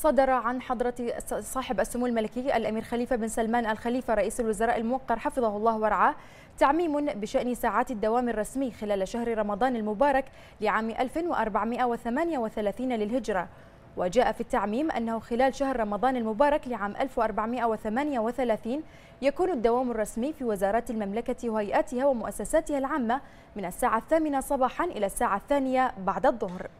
صدر عن حضرة صاحب السمو الملكي الأمير خليفة بن سلمان الخليفة رئيس الوزراء الموقر حفظه الله ورعاه تعميم بشأن ساعات الدوام الرسمي خلال شهر رمضان المبارك لعام 1438 للهجرة وجاء في التعميم أنه خلال شهر رمضان المبارك لعام 1438 يكون الدوام الرسمي في وزارات المملكة وهيئاتها ومؤسساتها العامة من الساعة الثامنة صباحا إلى الساعة الثانية بعد الظهر